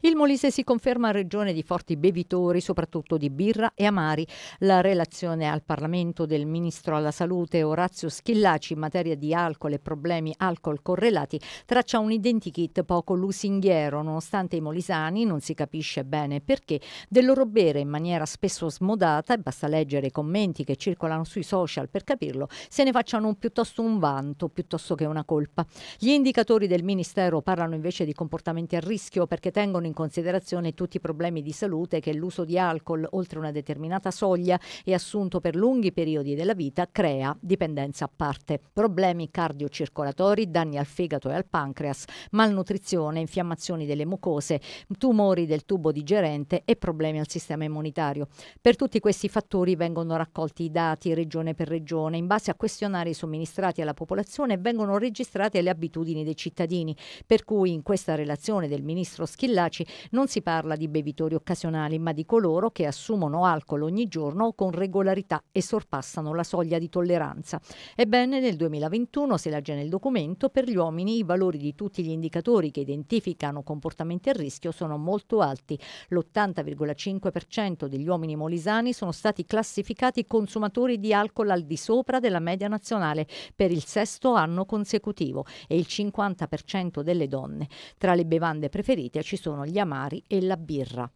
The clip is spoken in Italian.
Il Molise si conferma regione di forti bevitori, soprattutto di birra e amari. La relazione al Parlamento del Ministro alla Salute Orazio Schillaci in materia di alcol e problemi alcol correlati traccia un identikit poco lusinghiero, nonostante i molisani non si capisce bene perché del loro bere in maniera spesso smodata, e basta leggere i commenti che circolano sui social per capirlo, se ne facciano piuttosto un vanto piuttosto che una colpa. Gli indicatori del Ministero parlano invece di comportamenti a rischio perché tengono in considerazione tutti i problemi di salute che l'uso di alcol oltre una determinata soglia e assunto per lunghi periodi della vita crea dipendenza a parte. Problemi cardiocircolatori, danni al fegato e al pancreas, malnutrizione, infiammazioni delle mucose, tumori del tubo digerente e problemi al sistema immunitario. Per tutti questi fattori vengono raccolti i dati regione per regione. In base a questionari somministrati alla popolazione vengono registrate le abitudini dei cittadini, per cui in questa relazione del ministro Schillaci alcolici. Non si parla di bevitori occasionali, ma di coloro che assumono alcol ogni giorno con regolarità e sorpassano la soglia di tolleranza. Ebbene, nel 2021, se legge nel documento, per gli uomini i valori di tutti gli indicatori che identificano comportamenti a rischio sono molto alti. L'80,5% degli uomini molisani sono stati classificati consumatori di alcol al di sopra della media nazionale per il sesto anno consecutivo e il 50% delle donne. Tra le bevande preferite ci sono gli gli amari e la birra.